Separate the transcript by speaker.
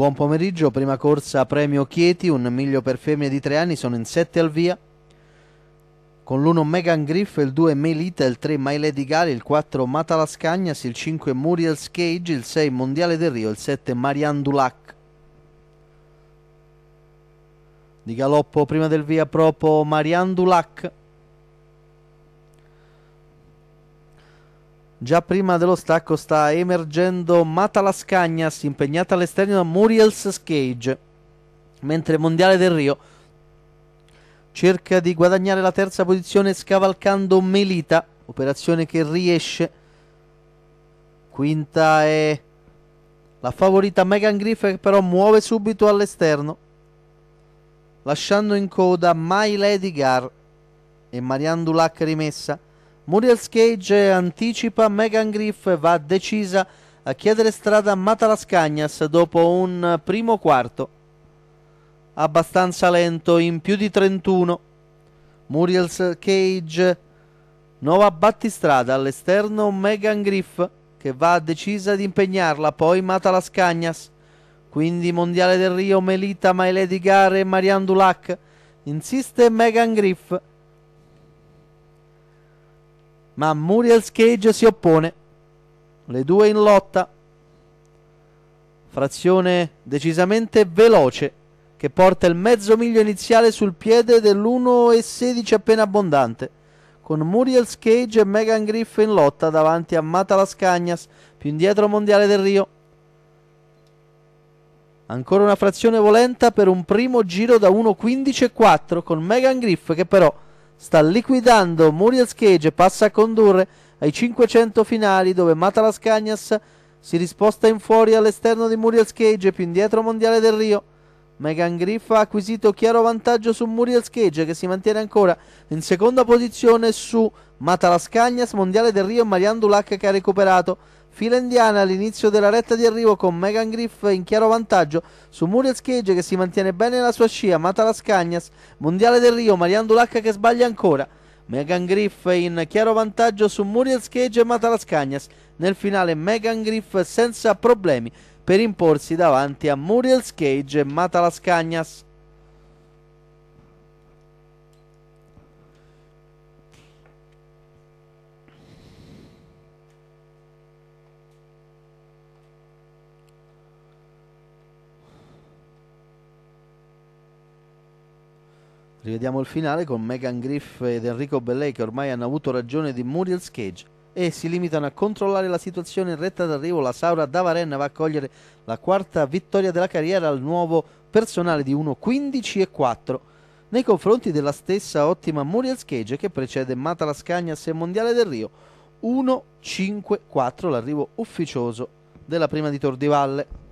Speaker 1: Buon pomeriggio, prima corsa premio Chieti, un miglio per femmine di tre anni, sono in sette al via. Con l'1 Megan Griff, il 2 Melita, il 3 My Lady Gale, il 4 Matalascagnas, il 5 Muriel's Cage, il 6 Mondiale del Rio, il 7 Marianne Dulac. Di galoppo prima del via proprio Marianne Dulac. Già prima dello stacco sta emergendo Matalascagnas, impegnata all'esterno da Muriels Cage, mentre Mondiale del Rio cerca di guadagnare la terza posizione scavalcando Melita, operazione che riesce. Quinta è la favorita Megan Griffith però muove subito all'esterno, lasciando in coda My Lady Gar e Marianne Dulac rimessa. Muriel Cage anticipa, Megan Griff va decisa a chiedere strada a Matalas Cagnas dopo un primo quarto abbastanza lento in più di 31. Muriel Cage, nuova battistrada all'esterno Megan Griff che va decisa ad impegnarla, poi Matalas Cagnas. Quindi Mondiale del Rio, Melita, My Lady Gare e Marianne Dulac. Insiste Megan Griff ma Muriel's Cage si oppone. Le due in lotta. Frazione decisamente veloce che porta il mezzo miglio iniziale sul piede dell'1,16 appena abbondante. Con Muriel's Cage e Megan Griff in lotta davanti a Matalas Cagnas, più indietro mondiale del Rio. Ancora una frazione volenta per un primo giro da 1,15 e 4 con Megan Griff che però sta liquidando Muriel's Cage passa a condurre ai 500 finali dove Matalas Cagnas si risposta in fuori all'esterno di Muriel's Cage più indietro Mondiale del Rio. Megan Griff ha acquisito chiaro vantaggio su Muriel's Cage che si mantiene ancora in seconda posizione su Matalas Cagnas, Mondiale del Rio e Marian Dulac che ha recuperato Fila indiana all'inizio della retta di arrivo con Megan Griff in chiaro vantaggio su Muriel Cage che si mantiene bene nella sua scia, Mata Lascagnas, Mondiale del Rio, Marian Dulacca che sbaglia ancora. Megan Griff in chiaro vantaggio su Muriel Cage e Mata Lascagnas. Nel finale Megan Griff senza problemi per imporsi davanti a Muriel Cage e Mata Lascagnas. Rivediamo il finale con Megan Griff ed Enrico Bellei che ormai hanno avuto ragione di Muriel's Cage e si limitano a controllare la situazione in retta d'arrivo. La Saura Davarenna va a cogliere la quarta vittoria della carriera al nuovo personale di 1.15 e 4 nei confronti della stessa ottima Muriel's Cage che precede Mata Lascagnas e Mondiale del Rio 1.5-4 l'arrivo ufficioso della prima di Tordivalle.